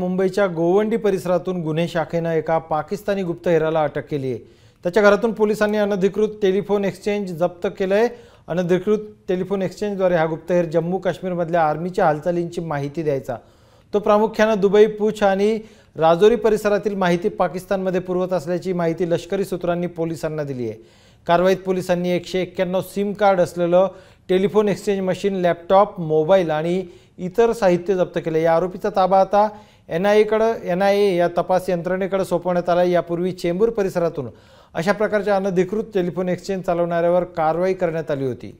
मुंबईच्या गोवंडी परिसरातून गुन्हे शाखेनं एका पाकिस्तानी गुप्तहेराला अटक केली आहे त्याच्या घरातून पोलिसांनी अनधिकृत टेलिफोन एक्सचेंज जप्त केलं आहे अनधिकृत टेलिफोन एक्सचेंजद्वारे हा गुप्तहेर जम्मू काश्मीरमधल्या आर्मीच्या हालचालींची माहिती द्यायचा तो प्रामुख्यानं दुबई पूछ आणि राजौरी परिसरातील माहिती पाकिस्तानमध्ये पुरवत असल्याची माहिती लष्करी सूत्रांनी पोलिसांना दिली आहे कारवाईत पोलिसांनी एकशे एक्क्याण्णव सिम कार्ड असलेलं telephone exchange machine laptop mobile आणि इतर साहित्य जप्त केले या आरोपीचा ताबा आता N I N I A या तपास यंत्रणेकडे सोपवण्यात आला यापूर्वी चेंबूर परिसरातून अशा प्रकारच्या अनधिकृत टेलिफोन एक्सचेंज चालवणाऱ्यावर कारवाई करण्यात आली होती